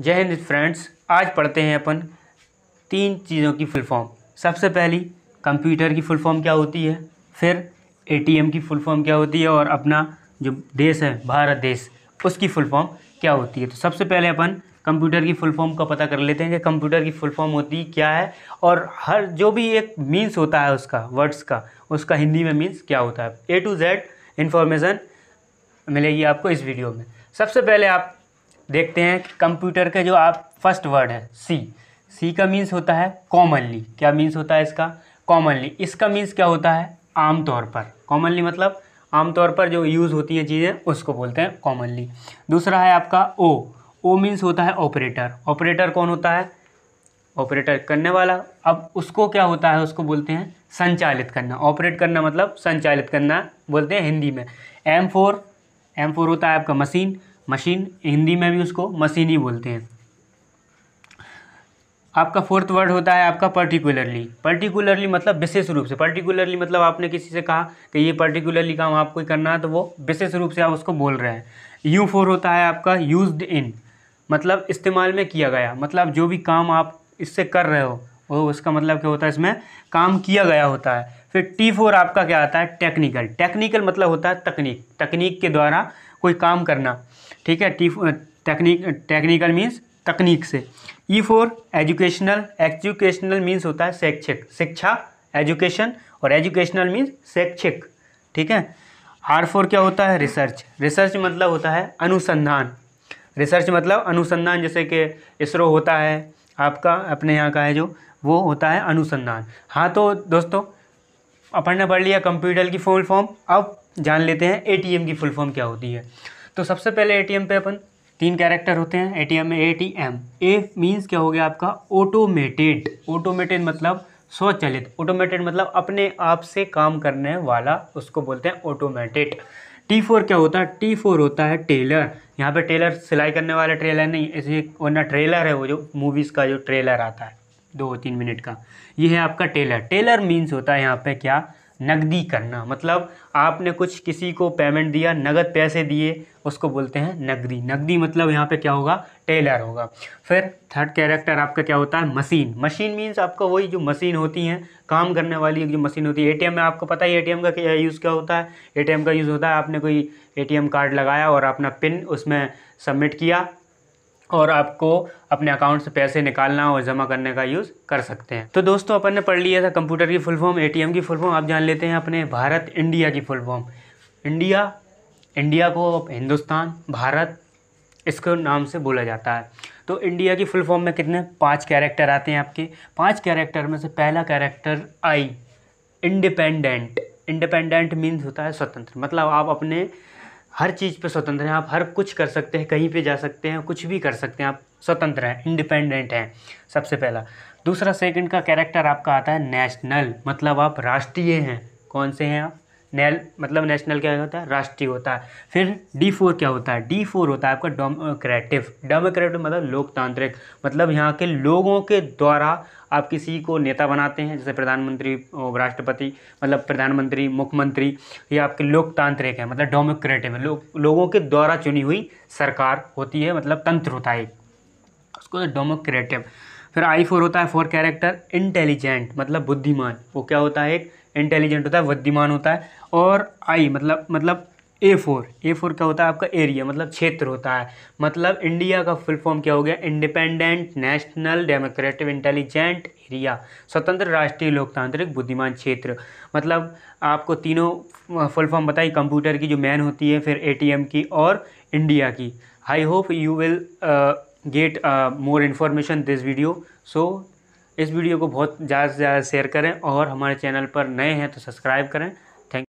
जय हिंद फ्रेंड्स आज पढ़ते हैं अपन तीन चीज़ों की फुल फॉर्म सबसे पहली कंप्यूटर की फुल फॉर्म क्या होती है फिर एटीएम की फुल फॉर्म क्या होती है और अपना जो देश है भारत देश उसकी फुल फॉर्म क्या होती है तो सबसे पहले अपन कंप्यूटर की फुल फॉर्म का पता कर लेते हैं कि कंप्यूटर की फुल फॉर्म होती क्या है और हर जो भी एक मीन्स होता है उसका वर्ड्स का उसका हिंदी में मीन्स क्या होता है ए टू जेड इन्फॉर्मेशन मिलेगी आपको इस वीडियो में सबसे पहले आप देखते हैं कंप्यूटर का जो आप फर्स्ट वर्ड है सी सी का मीन्स होता है कॉमनली क्या मीन्स होता है इसका कॉमनली इसका मीन्स क्या होता है आमतौर पर कॉमनली मतलब आमतौर पर जो यूज़ होती है चीज़ें उसको बोलते हैं कॉमनली दूसरा है आपका ओ ओ मीन्स होता है ऑपरेटर ऑपरेटर कौन होता है ऑपरेटर करने वाला अब उसको क्या होता है उसको बोलते हैं संचालित करना ऑपरेट करना मतलब संचालित करना बोलते हैं हिंदी में एम फोर एम फोर होता है आपका मशीन मशीन हिंदी में भी उसको मशीन ही बोलते हैं आपका फोर्थ वर्ड होता है आपका पर्टिकुलरली पर्टिकुलरली मतलब विशेष रूप से पर्टिकुलरली मतलब आपने किसी से कहा कि ये पर्टिकुलरली काम आपको करना है तो वो विशेष रूप से आप उसको बोल रहे हैं यू फोर होता है आपका यूज्ड इन मतलब इस्तेमाल में किया गया मतलब जो भी काम आप इससे कर रहे हो वो उसका मतलब क्या होता है इसमें काम किया गया होता है फिर टी फोर आपका क्या आता है टेक्निकल टेक्निकल मतलब होता है तकनीक तकनीक के द्वारा कोई काम करना ठीक है टी टेक्निक टेक्निकल मीन्स तकनीक से E for educational educational means होता है शैक्षिक शिक्षा एजुकेशन और एजुकेशनल मीन्स शैक्षिक ठीक है आर फोर क्या होता है रिसर्च रिसर्च मतलब होता है अनुसंधान रिसर्च मतलब अनुसंधान जैसे कि इसरो होता है आपका अपने यहाँ का है जो वो होता है अनुसंधान हाँ तो दोस्तों अपन ने पढ़ लिया कंप्यूटर की फुल फॉर्म अब जान लेते हैं एटीएम की फुल फॉर्म क्या होती है तो सबसे पहले एम पे अपन तीन कैरेक्टर होते हैं एम में A T M A means क्या हो गया आपका ऑटोमेटेड ऑटोमेटेड मतलब स्वचलित ऑटोमेटेड मतलब अपने आप से काम करने वाला उसको बोलते हैं ऑटोमेटेड टी फोर क्या होता है टी फोर होता है टेलर यहाँ पे टेलर सिलाई करने वाला ट्रेलर नहीं ऐसे वरना ट्रेलर है वो जो मूवीज़ का जो ट्रेलर आता है दो तीन मिनट का ये है आपका टेलर टेलर मीन्स होता है यहाँ पे क्या नकदी करना मतलब आपने कुछ किसी को पेमेंट दिया नगद पैसे दिए उसको बोलते हैं नकदी नकदी मतलब यहाँ पे क्या होगा टेलर होगा फिर थर्ड कैरेक्टर आपका क्या होता है मशीन मशीन मीन्स आपका वही जो मशीन होती हैं काम करने वाली एक जो मशीन होती है एटीएम में आपको पता है एटीएम का यूज़ क्या होता है एटीएम का यूज़ होता है आपने कोई एटीएम कार्ड लगाया और अपना पिन उसमें सबमिट किया और आपको अपने अकाउंट से पैसे निकालना और जमा करने का यूज़ कर सकते हैं तो दोस्तों अपन ने पढ़ लिया था कंप्यूटर की फुल फॉर्म एटीएम की फुल फॉर्म आप जान लेते हैं अपने भारत इंडिया की फुल फॉर्म इंडिया इंडिया को हिंदुस्तान भारत इसको नाम से बोला जाता है तो इंडिया की फुल फॉर्म में कितने पाँच कैरेक्टर आते हैं आपके पाँच कैरेक्टर में से पहला character I independent independent means होता है स्वतंत्र मतलब आप अपने हर चीज़ पे स्वतंत्र हैं आप हर कुछ कर सकते हैं कहीं पे जा सकते हैं कुछ भी कर सकते हैं आप स्वतंत्र हैं इंडिपेंडेंट हैं सबसे पहला दूसरा सेकंड का कैरेक्टर आपका आता है नेशनल मतलब आप राष्ट्रीय हैं कौन से हैं आप नेल मतलब नेशनल क्या होता है राष्ट्रीय होता है फिर डी फोर क्या होता है डी फोर होता है आपका डेमोक्रेटिव डेमोक्रेटिव मतलब लोकतांत्रिक मतलब यहाँ के लोगों के द्वारा आप किसी को नेता बनाते हैं जैसे प्रधानमंत्री राष्ट्रपति मतलब प्रधानमंत्री मुख्यमंत्री ये आपके लोकतांत्रिक है मतलब डेमोक्रेटिव है लो, लोगों के द्वारा चुनी हुई सरकार होती है मतलब तंत्र होता है उसको डेमोक्रेटिव फिर आई फोर होता है फोर कैरेक्टर इंटेलिजेंट मतलब बुद्धिमान वो क्या होता है एक इंटेलिजेंट होता है बुद्धिमान होता है और आई मतलब मतलब ए फोर ए फोर क्या होता है आपका एरिया मतलब क्षेत्र होता है मतलब इंडिया का फुल फॉर्म क्या हो गया independent national democratic intelligent area स्वतंत्र राष्ट्रीय लोकतांत्रिक बुद्धिमान क्षेत्र मतलब आपको तीनों फुल फॉर्म बताई कंप्यूटर की जो मैन होती है फिर ए की और इंडिया की I hope you will get more information this video so इस वीडियो को बहुत ज़्यादा से ज़्यादा शेयर करें और हमारे चैनल पर नए हैं तो सब्सक्राइब करें